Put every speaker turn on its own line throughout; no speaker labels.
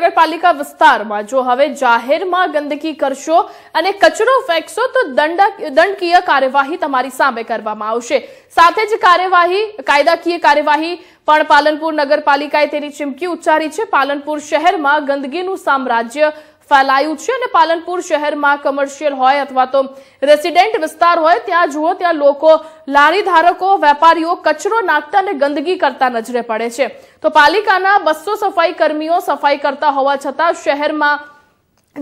નગરપાલિકા વિસ્તારમાં જો હવે જાહેરમાં ગંદકી કરશો અને કચરો ફેંકશો તો દંડકીય કાર્યવાહી તમારી સામે કરવામાં આવશે સાથે જ કાર્યવાહી કાયદાકીય કાર્યવાહી પણ પાલનપુર નગરપાલિકાએ તેની ચીમકી ઉચ્ચારી છે પાલનપુર શહેરમાં ગંદકીનું સામ્રાજ્ય ફેલાયું છે અને પાલનપુર શહેરમાં કમર્શિયલ હોય અથવા તો રેસિડેન્ટ વિસ્તાર હોય ત્યાં જુઓ ત્યાં લોકો લારી ધારકો વેપારીઓ કચરો નાખતા અને ગંદકી કરતા નજરે પડે છે તો પાલિકાના બસો સફાઈ કર્મીઓ સફાઈ કરતા હોવા છતાં શહેરમાં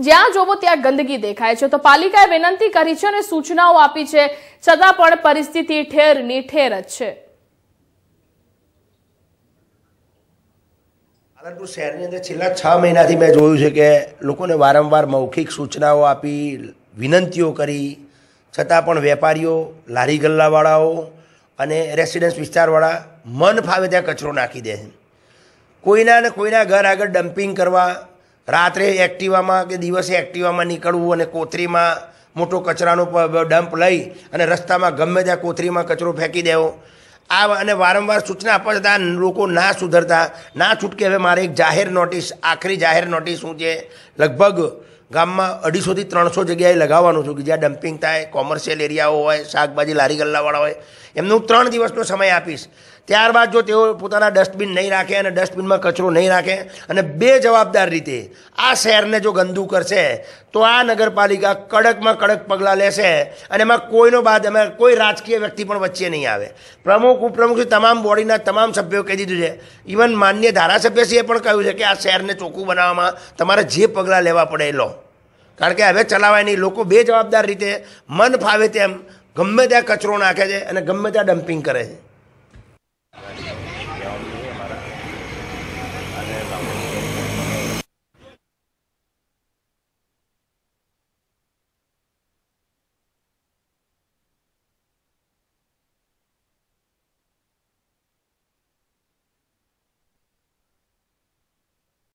જ્યાં જોવો ત્યાં ગંદકી દેખાય છે તો પાલિકાએ વિનંતી કરી છે અને સૂચનાઓ આપી છે છતાં પણ પરિસ્થિતિ ઠેરની ઠેર જ છે
પાલનપુર શહેરની અંદર છેલ્લા છ મહિનાથી મેં જોયું છે કે લોકોને વારંવાર મૌખિક સૂચનાઓ આપી વિનંતીઓ કરી છતાં પણ વેપારીઓ લારી ગલ્લાવાળાઓ અને રેસિડેન્સ વિસ્તારવાળા મન ફાવે ત્યાં કચરો નાખી દે છે કોઈના ને કોઈના ઘર આગળ ડમ્પિંગ કરવા રાત્રે એક્ટિવામાં કે દિવસે એક્ટિવામાં નીકળવું અને કોથરીમાં મોટો કચરાનો ડમ્પ લઈ અને રસ્તામાં ગમે ત્યાં કોથરીમાં કચરો ફેંકી દેવો આ અને વારંવાર સૂચના આપવા છતાં લોકો ના સુધરતા ના છૂટકે હવે મારે એક જાહેર નોટિસ આખરી જાહેર નોટિસ હું જે લગભગ ગામમાં અઢીસોથી ત્રણસો જગ્યાએ લગાવવાનું છું કે જ્યાં ડમ્પિંગ થાય કોમર્શિયલ એરિયાઓ હોય શાકભાજી લારી ગલ્લાવાળા હોય એમને હું ત્રણ દિવસનો સમય આપીશ ત્યારબાદ જો તેઓ પોતાના ડસ્ટબિન નહીં રાખે અને ડસ્ટબિનમાં કચરો નહીં રાખે અને બે જવાબદાર રીતે આ શહેરને જો ગંદુ કરશે તો આ નગરપાલિકા કડકમાં કડક પગલાં લેશે અને એમાં કોઈનો બાદ અમે કોઈ રાજકીય વ્યક્તિ પણ વચ્ચે નહીં આવે પ્રમુખ ઉપપ્રમુખ તમામ બોડીના તમામ સભ્યો કહી દીધું છે ઇવન માન્ય ધારાસભ્યશ્રીએ પણ કહ્યું છે કે આ શહેરને ચોખ્ખું બનાવવામાં તમારે જે પગલાં લેવા પડે એ લો કારણ કે હવે ચલાવાય નહીં લોકો બે જવાબદાર રીતે મન ફાવે તેમ ગમે ત્યાં કચરો નાખે છે અને ગમે ત્યાં ડમ્પિંગ કરે છે